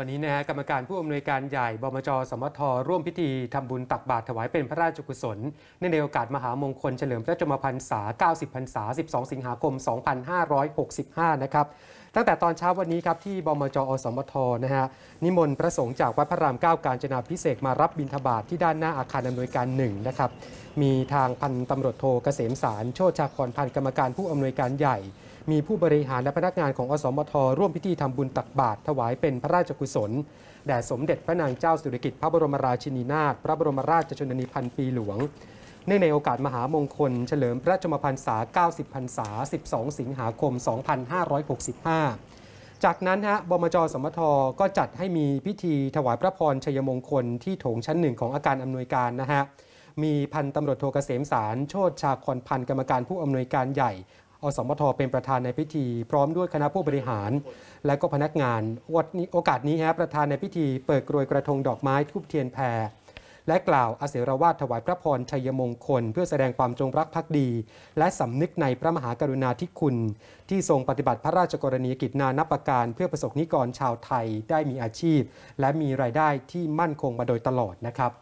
วันนี้นะฮะกรรมการผู้อำนวยการใหญ่ บมจสมท ร่วมพิธีทำบุญตักบาตรถวายเป็นพระราชกุศลในโอกาสมหามงคลเฉลิมพระชนมพรรษา90พรรษา12 สิงหาคม 2565 นะครับ ตั้งแต่ตอนเช้าวันนี้ครับ ที่บมจอสมทนะฮะนิมนต์พระสงฆ์จากวัดพระรามเก้ากาญจนาพิเศษมารับบิณฑบาตทที่ด้านหน้าอาคารอำนวยการหนึ่งนะครับมีทางพันตำรวจโทเกษมสารโชติชาครพันกรรมการผู้อำนวยการใหญ่มีผู้บริหารและพนักงานของอสมท ร่วมพิธีทำบุญตักบาตรถวายเป็นพระราชกุศล แด่สมเด็จพระนางเจ้าสุริกิติ์พระบรมราชินีนาถพระบรมราชชนนีพันปีหลวงเนื่องในโอกาสมหามงคลเฉลิมพระชมพรรษา 90พรรษา12 สิงหาคม 2565 จากนั้นฮะ บมจสมท ก็จัดให้มีพิธีถวายพระพรชัยมงคลที่โถงชั้นหนึ่งของอาการอำนวยการนะฮะมีพันตำรวจโทเกษมสาร โชตชาคอนพันกรรมการผู้อำนวยการใหญ่อสมทเป็นประธานในพิธี พร้อมด้วยคณะผู้บริหาร และก็พนักงานวันนี้โอกาสนี้ฮะประธานในพิธีเปิดกรวยกระทงดอกไม้ทูบเทียนแพร และกล่าวอาเสรวาทถวายพระพรชัยมงคล เพื่อแสดงความจงรักภักดี และสำนึกในพระมหากรุณาธิคุณ ที่ทรงปฏิบัติพระราชกรณียกิจนานับประการเพื่อประสบนิกรชาวไทยได้มีอาชีพ และมีรายได้ที่มั่นคงมาโดยตลอดนะครับ